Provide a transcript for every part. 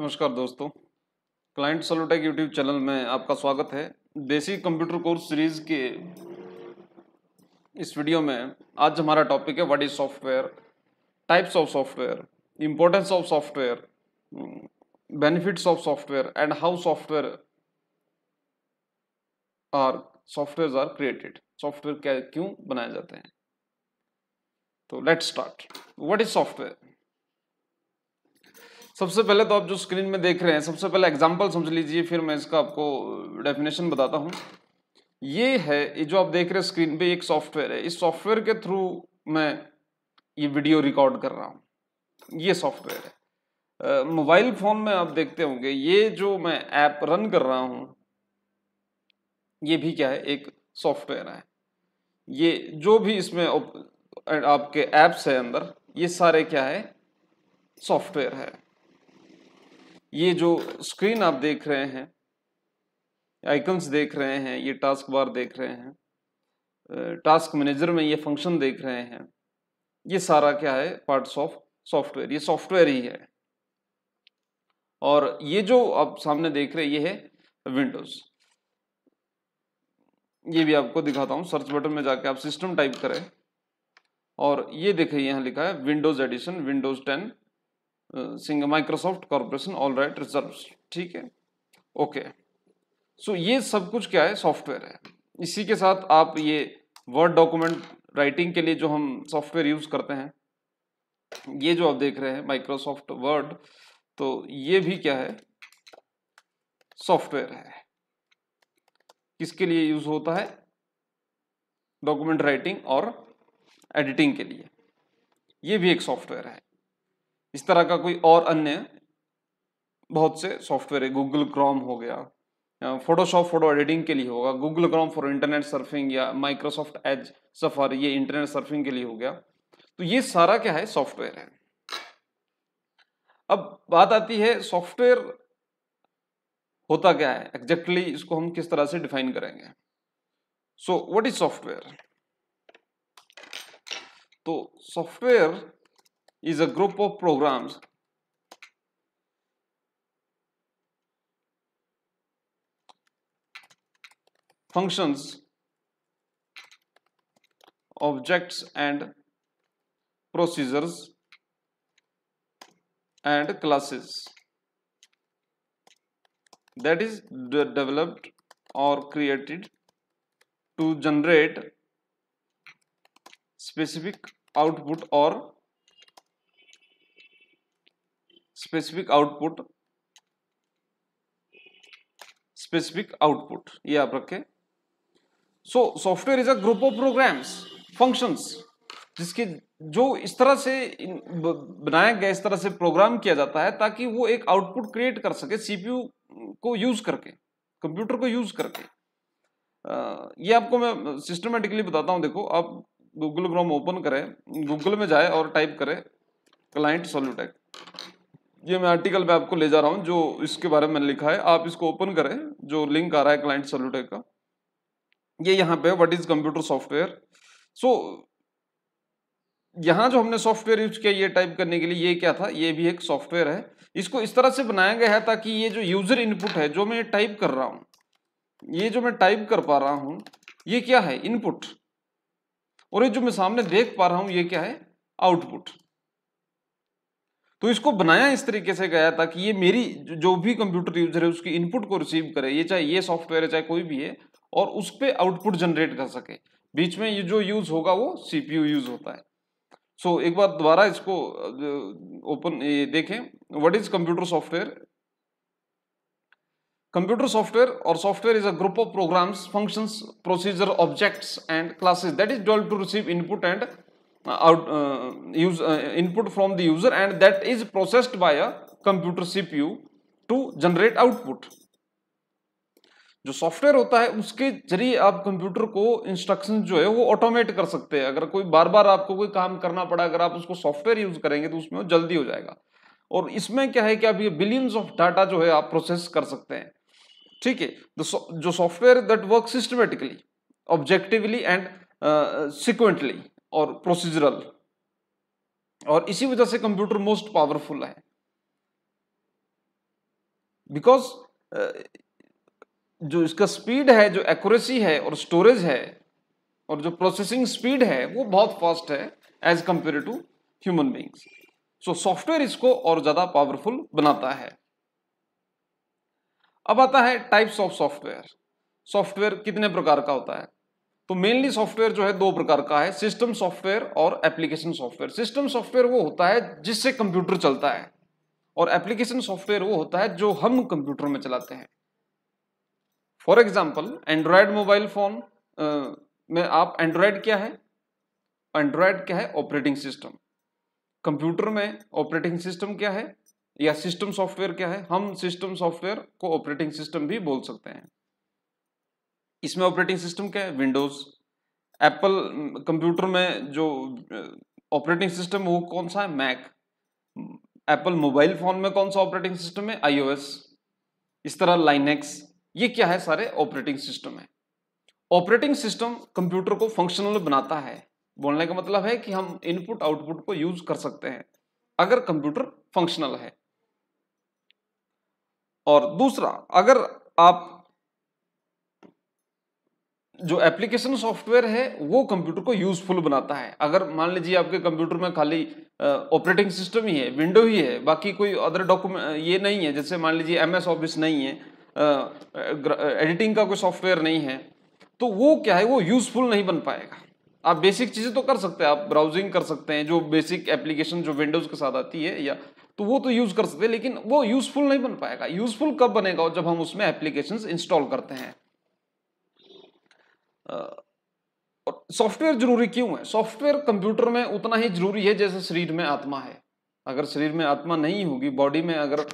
नमस्कार दोस्तों client सोलोटेक YouTube channel में आपका स्वागत है देसी कंप्यूटर कोर्स सीरीज के इस वीडियो में आज हमारा टॉपिक है what is software types of software importance of software benefits of software and how software are software are created software क्या क्यों बनाए जाते हैं तो let start what is software सबसे पहले तो आप जो स्क्रीन में देख रहे हैं सबसे पहले एग्जाम्पल समझ लीजिए फिर मैं इसका आपको डेफिनेशन बताता हूँ ये है ये जो आप देख रहे हैं स्क्रीन पे एक सॉफ्टवेयर है इस सॉफ्टवेयर के थ्रू मैं ये वीडियो रिकॉर्ड कर रहा हूँ ये सॉफ्टवेयर है मोबाइल फ़ोन में आप देखते होंगे ये जो मैं ऐप रन कर रहा हूँ ये भी क्या है एक सॉफ्टवेयर है ये जो भी इसमें आपके ऐप्स है अंदर ये सारे क्या है सॉफ्टवेयर है ये जो स्क्रीन आप देख रहे हैं आइकन्स देख रहे हैं ये टास्क बार देख रहे हैं टास्क मैनेजर में ये फंक्शन देख रहे हैं ये सारा क्या है पार्ट्स ऑफ सॉफ्टवेयर ये सॉफ्टवेयर ही है और ये जो आप सामने देख रहे हैं ये है विंडोज ये भी आपको दिखाता हूँ सर्च बटन में जाके आप सिस्टम टाइप करें और ये देखिए यहाँ लिखा है विंडोज एडिशन विंडोज टेन सिंग Microsoft corporation all right reserve ठीक है ओके सो ये सब कुछ क्या है सॉफ्टवेयर है इसी के साथ आप ये वर्ड डॉक्यूमेंट राइटिंग के लिए जो हम सॉफ्टवेयर यूज़ करते हैं ये जो आप देख रहे हैं माइक्रोसॉफ्ट वर्ड तो ये भी क्या है सॉफ्टवेयर है किसके लिए यूज़ होता है डॉक्यूमेंट राइटिंग और एडिटिंग के लिए ये भी एक सॉफ्टवेयर है इस तरह का कोई और अन्य बहुत से सॉफ्टवेयर है गूगल क्रोम हो गया फोटोशॉप फोटो एडिटिंग के लिए होगा Google Chrome for internet surfing या माइक्रोसॉफ्ट एज सफर ये इंटरनेट सर्फिंग के लिए हो गया तो ये सारा क्या है सॉफ्टवेयर है अब बात आती है सॉफ्टवेयर होता क्या है एग्जैक्टली exactly इसको हम किस तरह से डिफाइन करेंगे सो व्हाट इज सॉफ्टवेयर तो software is a group of programs functions objects and procedures and classes that is de developed or created to generate specific output or specific output specific output ये आप रखें so software is a group of programs functions जिसके जो इस तरह से बनाया गया इस तरह से प्रोग्राम किया जाता है ताकि वो एक आउटपुट क्रिएट कर सके सीपीयू को यूज करके कंप्यूटर को यूज करके आ, ये आपको मैं सिस्टमेटिकली बताता हूँ देखो आप गूगल क्रोम ओपन करें गूगल में जाए और टाइप करें क्लाइंट सोल्यूटेक ये मैं आर्टिकल पे आपको ले जा रहा हूँ जो इसके बारे में लिखा है आप इसको ओपन करें जो लिंक आ रहा है क्लाइंट सोल्यूटेक का ये यहाँ पे what is computer software so यहाँ जो हमने सॉफ्टवेयर यूज किया ये टाइप करने के लिए ये क्या था ये भी एक सॉफ्टवेयर है इसको इस तरह से बनाया गया है ताकि ये जो यूजर इनपुट है जो मैं टाइप कर रहा हूँ ये जो मैं टाइप कर पा रहा हूँ ये क्या है इनपुट और ये जो मैं सामने देख पा रहा हूँ ये क्या है आउटपुट तो इसको बनाया इस तरीके से गया ताकि ये मेरी जो भी कंप्यूटर यूजर है उसकी इनपुट को रिसीव करे ये चाहे ये सॉफ्टवेयर है चाहे कोई भी है और उस पर आउटपुट जनरेट कर सके बीच में ये जो यूज होगा वो सीपीयू यूज होता है सो so, एक बार दोबारा इसको ओपन देखें what is computer software computer software और software is a group of programs functions procedure objects and classes that is developed to receive input and out uh, use uh, input from the user and that is processed by a computer cpu to generate output जो software होता है उसके जरिए आप computer को instruction जो है वो ऑटोमेट कर सकते हैं अगर कोई बार बार आपको कोई काम करना पड़ा अगर आप उसको सॉफ्टवेयर यूज करेंगे तो उसमें जल्दी हो जाएगा और इसमें क्या है कि आप ये बिलियंस ऑफ डाटा जो है आप प्रोसेस कर सकते हैं ठीक है जो software that work systematically objectively and sequentially और प्रोसीजरल और इसी वजह से कंप्यूटर मोस्ट पावरफुल है बिकॉज जो इसका स्पीड है जो एक्यूरेसी है और स्टोरेज है और जो प्रोसेसिंग स्पीड है वो बहुत फास्ट है as compare to human beings so software इसको और ज्यादा पावरफुल बनाता है अब आता है टाइप्स ऑफ सॉफ्टवेयर सॉफ्टवेयर कितने प्रकार का होता है तो मेनली सॉफ्टवेयर जो है दो प्रकार का है सिस्टम सॉफ्टवेयर और एप्लीकेशन सॉफ्टवेयर सिस्टम सॉफ्टवेयर वो होता है जिससे कंप्यूटर चलता है और एप्लीकेशन सॉफ्टवेयर वो होता है जो हम कंप्यूटर में चलाते हैं for example Android mobile phone में आप एंड्रॉयड क्या है एंड्रॉयड क्या है ऑपरेटिंग सिस्टम कंप्यूटर में ऑपरेटिंग सिस्टम क्या है या सिस्टम सॉफ्टवेयर क्या है हम सिस्टम सॉफ्टवेयर को ऑपरेटिंग सिस्टम भी बोल सकते हैं इसमें ऑपरेटिंग सिस्टम क्या है विंडोज एप्पल कंप्यूटर में जो ऑपरेटिंग सिस्टम वो कौन सा है मैक एप्पल मोबाइल फोन में कौन सा ऑपरेटिंग सिस्टम है आईओएस इस तरह लाइनेक्स ये क्या है सारे ऑपरेटिंग सिस्टम है ऑपरेटिंग सिस्टम कंप्यूटर को फंक्शनल बनाता है बोलने का मतलब है कि हम इनपुट आउटपुट को यूज कर सकते हैं अगर कंप्यूटर फंक्शनल है और दूसरा अगर आप जो एप्लीकेशन सॉफ्टवेयर है वो कंप्यूटर को यूजफुल बनाता है अगर मान लीजिए आपके कंप्यूटर में खाली ऑपरेटिंग सिस्टम ही है विंडो ही है बाकी कोई अदर डॉक्यूमेंट ये नहीं है जैसे मान लीजिए एम एस ऑफिस नहीं है एडिटिंग का कोई सॉफ्टवेयर नहीं है तो वो क्या है वो यूजफुल नहीं बन पाएगा आप बेसिक चीज़ें तो कर सकते हैं आप ब्राउजिंग कर सकते हैं जो बेसिक एप्लीकेशन जो विंडोज़ के साथ आती है या तो वो तो यूज़ कर सकते हैं लेकिन वो यूज़फुल नहीं बन पाएगा यूज़फुल कब बनेगा जब हम उसमें एप्लीकेशन इंस्टॉल करते हैं और सॉफ्टवेयर जरूरी क्यों है सॉफ्टवेयर कंप्यूटर में उतना ही जरूरी है जैसे शरीर में आत्मा है अगर शरीर में आत्मा नहीं होगी बॉडी में अगर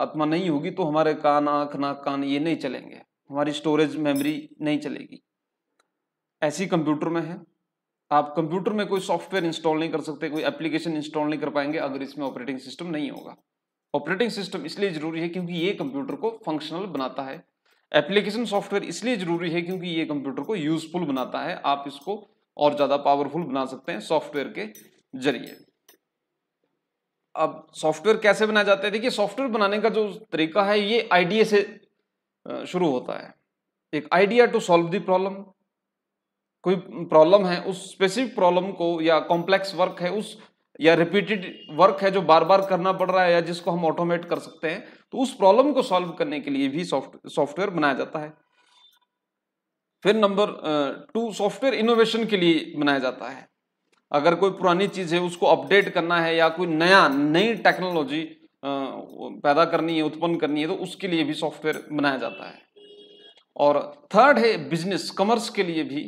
आत्मा नहीं होगी तो हमारे कान आँख नाक कान ये नहीं चलेंगे हमारी स्टोरेज मेमोरी नहीं चलेगी ऐसी कंप्यूटर में है आप कंप्यूटर में कोई सॉफ्टवेयर इंस्टॉल नहीं कर सकते कोई एप्लीकेशन इंस्टॉल नहीं कर पाएंगे अगर इसमें ऑपरेटिंग सिस्टम नहीं होगा ऑपरेटिंग सिस्टम इसलिए जरूरी है क्योंकि ये कंप्यूटर को फंक्शनल बनाता है एप्लीकेशन सॉफ्टवेयर इसलिए जरूरी है क्योंकि ये कंप्यूटर को यूजफुल बनाता है आप इसको और ज़्यादा पावरफुल बना सकते हैं सॉफ्टवेयर के जरिए अब सॉफ्टवेयर कैसे बनाया जाता है देखिए सॉफ्टवेयर बनाने का जो तरीका है ये आइडिया से शुरू होता है एक idea to solve the problem कोई प्रॉब्लम है उस स्पेसिफिक प्रॉब्लम को या कॉम्प्लेक्स वर्क है उस या रिपीटेड वर्क है जो बार बार करना पड़ रहा है या जिसको हम ऑटोमेट कर सकते हैं तो उस प्रॉब्लम को सॉल्व करने के लिए भी सॉफ्टवेयर बनाया जाता है फिर नंबर टू सॉफ्टवेयर इनोवेशन के लिए बनाया जाता है अगर कोई पुरानी चीज़ है उसको अपडेट करना है या कोई नया नई टेक्नोलॉजी पैदा करनी है उत्पन्न करनी है तो उसके लिए भी सॉफ्टवेयर बनाया जाता है और थर्ड है बिजनेस कमर्स के लिए भी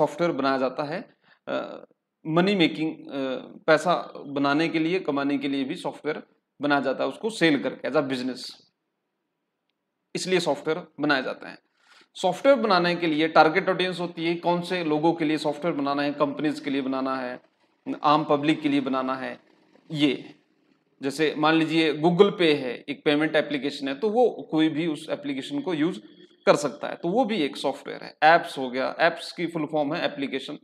सॉफ्टवेयर बनाया जाता है मनी मेकिंग पैसा बनाने के लिए कमाने के लिए भी सॉफ्टवेयर बनाया जाता है उसको सेल करके एज अ बिजनेस इसलिए सॉफ्टवेयर बनाया जाता है सॉफ्टवेयर बनाने के लिए टारगेट ऑडियंस होती है कौन से लोगों के लिए सॉफ्टवेयर बनाना है कंपनीज के लिए बनाना है आम पब्लिक के लिए बनाना है ये जैसे मान लीजिए गूगल पे है एक पेमेंट एप्लीकेशन है तो वो कोई भी उस एप्लीकेशन को यूज कर सकता है तो वो भी एक सॉफ्टवेयर है एप्स हो गया एप्स की फुल फॉर्म है एप्लीकेशन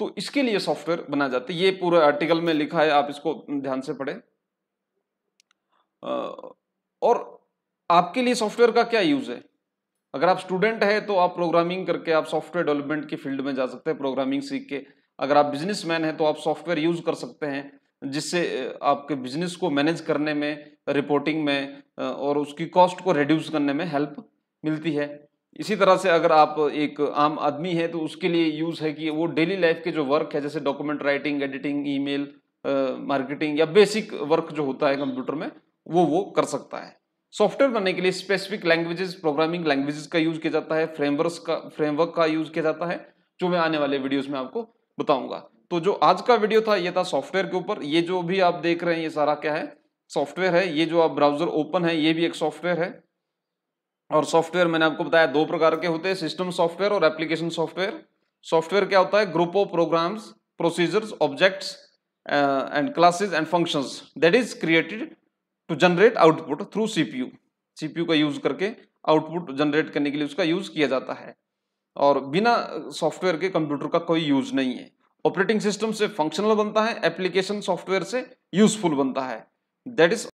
तो इसके लिए सॉफ्टवेयर बनाया जाता है ये पूरा आर्टिकल में लिखा है आप इसको ध्यान से पढ़ें और आपके लिए सॉफ्टवेयर का क्या यूज़ है अगर आप स्टूडेंट है तो आप प्रोग्रामिंग करके आप सॉफ्टवेयर डेवलपमेंट की फील्ड में जा सकते हैं प्रोग्रामिंग सीख के अगर आप बिजनेसमैन हैं तो आप सॉफ्टवेयर यूज़ कर सकते हैं जिससे आपके बिजनेस को मैनेज करने में रिपोर्टिंग में और उसकी कॉस्ट को रिड्यूस करने में हेल्प मिलती है इसी तरह से अगर आप एक आम आदमी हैं तो उसके लिए यूज़ है कि वो डेली लाइफ के जो वर्क है जैसे document writing editing email marketing या बेसिक वर्क जो होता है कंप्यूटर में वो वो कर सकता है सॉफ्टवेयर बनने के लिए स्पेसिफिक लैंग्वेजेस प्रोग्रामिंग लैंग्वेजेस का यूज़ किया जाता है फ्रेमवर्क का फ्रेमवर्क का यूज़ किया जाता है जो मैं आने वाले वीडियोस में आपको बताऊंगा तो जो आज का वीडियो था ये था सॉफ्टवेयर के ऊपर ये जो भी आप देख रहे हैं ये सारा क्या है सॉफ्टवेयर है ये जो आप ब्राउजर ओपन है ये भी एक सॉफ्टवेयर है और सॉफ्टवेयर मैंने आपको बताया दो प्रकार के होते हैं सिस्टम सॉफ्टवेयर और एप्लीकेशन सॉफ्टवेयर सॉफ्टवेयर क्या होता है group of programs procedures objects and classes and functions that is created to generate output through CPU CPU का यूज करके आउटपुट जनरेट करने के लिए उसका यूज किया जाता है और बिना सॉफ्टवेयर के कंप्यूटर का कोई यूज नहीं है ऑपरेटिंग सिस्टम से फंक्शनल बनता है एप्लीकेशन सॉफ्टवेयर से यूजफुल बनता है दैट इज